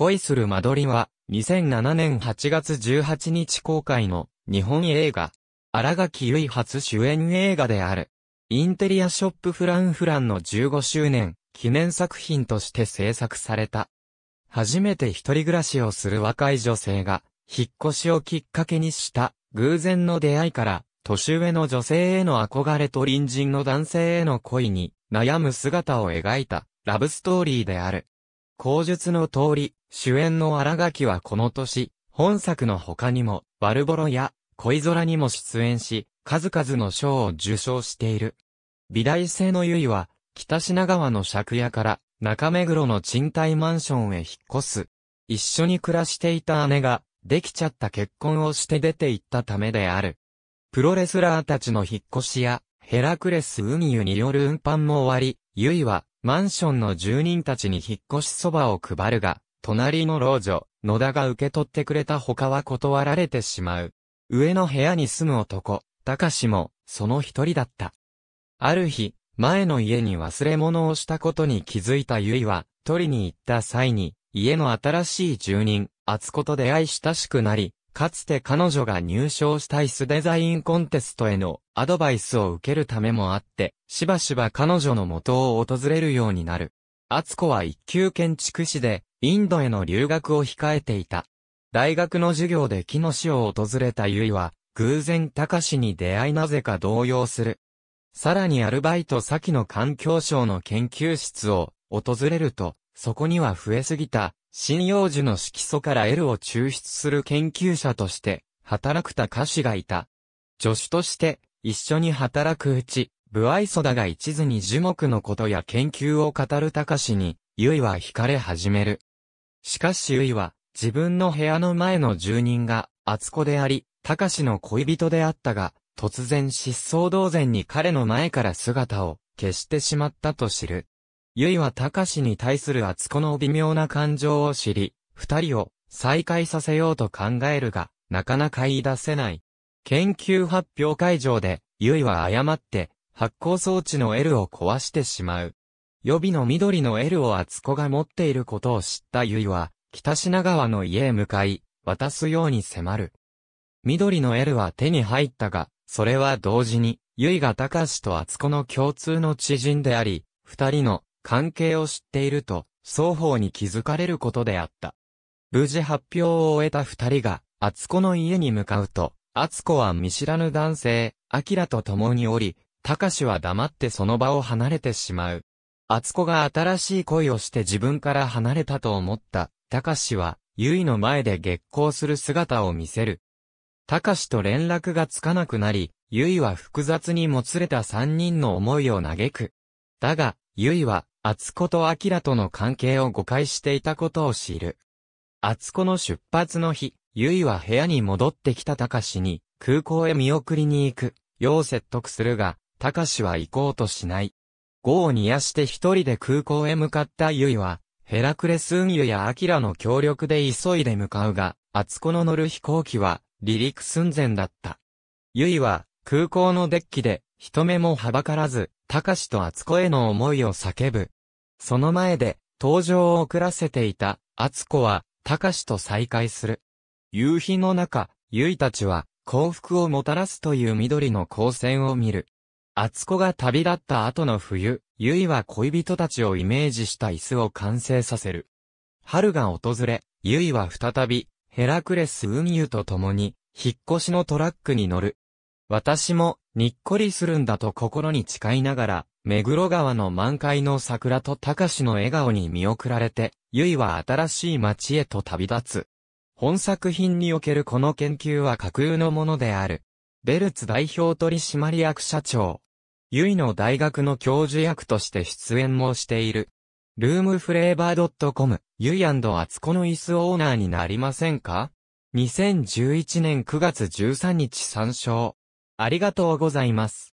恋する間取りは、2007年8月18日公開の日本映画、荒垣結衣初主演映画である。インテリアショップフランフランの15周年記念作品として制作された。初めて一人暮らしをする若い女性が、引っ越しをきっかけにした偶然の出会いから、年上の女性への憧れと隣人の男性への恋に悩む姿を描いたラブストーリーである。口述の通り、主演の荒垣はこの年、本作の他にも、悪ボロや恋空にも出演し、数々の賞を受賞している。美大生のゆいは、北品川の借家から中目黒の賃貸マンションへ引っ越す。一緒に暮らしていた姉が、できちゃった結婚をして出て行ったためである。プロレスラーたちの引っ越しや、ヘラクレス運ユによる運搬も終わり、ゆいは、マンションの住人たちに引っ越しそばを配るが、隣の老女、野田が受け取ってくれた他は断られてしまう。上の部屋に住む男、高志も、その一人だった。ある日、前の家に忘れ物をしたことに気づいたゆいは、取りに行った際に、家の新しい住人、厚子と出会い親しくなり、かつて彼女が入賞した椅子デザインコンテストへのアドバイスを受けるためもあって、しばしば彼女の元を訪れるようになる。厚子は一級建築士で、インドへの留学を控えていた。大学の授業で木の死を訪れた結は、偶然高志に出会いなぜか動揺する。さらにアルバイト先の環境省の研究室を訪れると、そこには増えすぎた、針葉樹の色素から L を抽出する研究者として、働く高志がいた。助手として、一緒に働くうち、不愛想だが一途に樹木のことや研究を語る高志に、ゆいは惹かれ始める。しかしいは、自分の部屋の前の住人が、厚子であり、たかしの恋人であったが、突然失踪同然に彼の前から姿を消してしまったと知る。いはたかしに対する厚子の微妙な感情を知り、二人を再会させようと考えるが、なかなか言い出せない。研究発表会場で、いは誤って、発光装置の L を壊してしまう。予備の緑の L を厚子が持っていることを知った結は、北品川の家へ向かい、渡すように迫る。緑の L は手に入ったが、それは同時に、結が高志と厚子の共通の知人であり、二人の関係を知っていると、双方に気づかれることであった。無事発表を終えた二人が、厚子の家に向かうと、厚子は見知らぬ男性、明と共におり、高志は黙ってその場を離れてしまう。厚子が新しい恋をして自分から離れたと思った、隆は、ゆいの前で激光する姿を見せる。隆と連絡がつかなくなり、ゆいは複雑にもつれた三人の思いを嘆く。だが、ゆいは、厚子と明との関係を誤解していたことを知る。厚子の出発の日、ゆいは部屋に戻ってきた隆に、空港へ見送りに行く、よう説得するが、隆は行こうとしない。業を煮やして一人で空港へ向かったユイは、ヘラクレス運輸やアキラの協力で急いで向かうが、厚子の乗る飛行機は離陸寸前だった。ユイは空港のデッキで人目もはばからず、カシと厚子への思いを叫ぶ。その前で登場を遅らせていた厚子はカシと再会する。夕日の中、ユイたちは幸福をもたらすという緑の光線を見る。厚子が旅立った後の冬、ゆいは恋人たちをイメージした椅子を完成させる。春が訪れ、ゆいは再び、ヘラクレス運輸と共に、引っ越しのトラックに乗る。私も、にっこりするんだと心に誓いながら、目黒川の満開の桜と高志の笑顔に見送られて、ゆいは新しい街へと旅立つ。本作品におけるこの研究は架空のものである。ベルツ代表取締役社長、ユイの大学の教授役として出演もしている。ルームフレーバー .com、ユイアツコの椅子オーナーになりませんか ?2011 年9月13日参照。ありがとうございます。